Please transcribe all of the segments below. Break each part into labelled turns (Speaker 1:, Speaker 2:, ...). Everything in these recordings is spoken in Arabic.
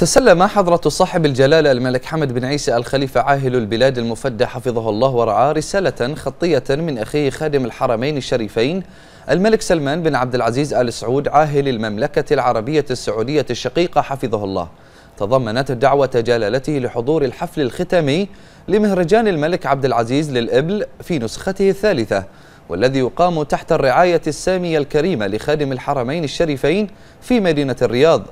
Speaker 1: تسلم حضرة صاحب الجلالة الملك حمد بن عيسى الخليفة عاهل البلاد المفدى حفظه الله ورعاه رسالة خطية من أخيه خادم الحرمين الشريفين الملك سلمان بن عبد العزيز آل سعود عاهل المملكة العربية السعودية الشقيقة حفظه الله تضمنت دعوة جلالته لحضور الحفل الختامي لمهرجان الملك عبد العزيز للإبل في نسخته الثالثة والذي يقام تحت الرعاية السامية الكريمة لخادم الحرمين الشريفين في مدينة الرياض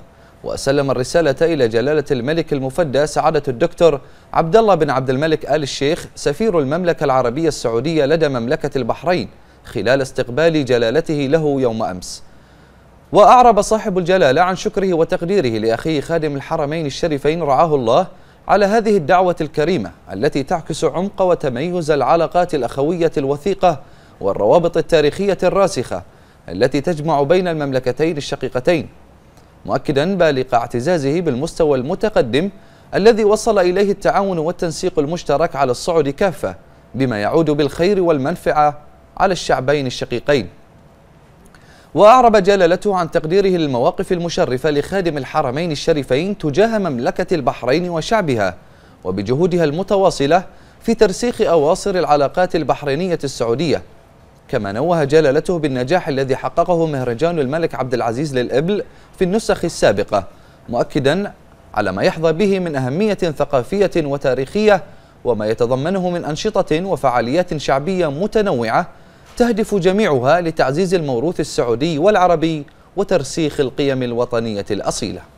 Speaker 1: وسلم الرسالة إلى جلالة الملك المفدى سعادة الدكتور عبد الله بن عبد الملك آل الشيخ سفير المملكة العربية السعودية لدى مملكة البحرين خلال استقبال جلالته له يوم أمس وأعرب صاحب الجلالة عن شكره وتقديره لأخيه خادم الحرمين الشريفين رعاه الله على هذه الدعوة الكريمة التي تعكس عمق وتميز العلاقات الأخوية الوثيقة والروابط التاريخية الراسخة التي تجمع بين المملكتين الشقيقتين مؤكدا بالغ اعتزازه بالمستوى المتقدم الذي وصل إليه التعاون والتنسيق المشترك على الصعد كافة بما يعود بالخير والمنفعة على الشعبين الشقيقين وأعرب جلالته عن تقديره للمواقف المشرفة لخادم الحرمين الشريفين تجاه مملكة البحرين وشعبها وبجهودها المتواصلة في ترسيخ أواصر العلاقات البحرينية السعودية كما نوه جلالته بالنجاح الذي حققه مهرجان الملك عبد العزيز للإبل في النسخ السابقة مؤكدا على ما يحظى به من أهمية ثقافية وتاريخية وما يتضمنه من أنشطة وفعاليات شعبية متنوعة تهدف جميعها لتعزيز الموروث السعودي والعربي وترسيخ القيم الوطنية الأصيلة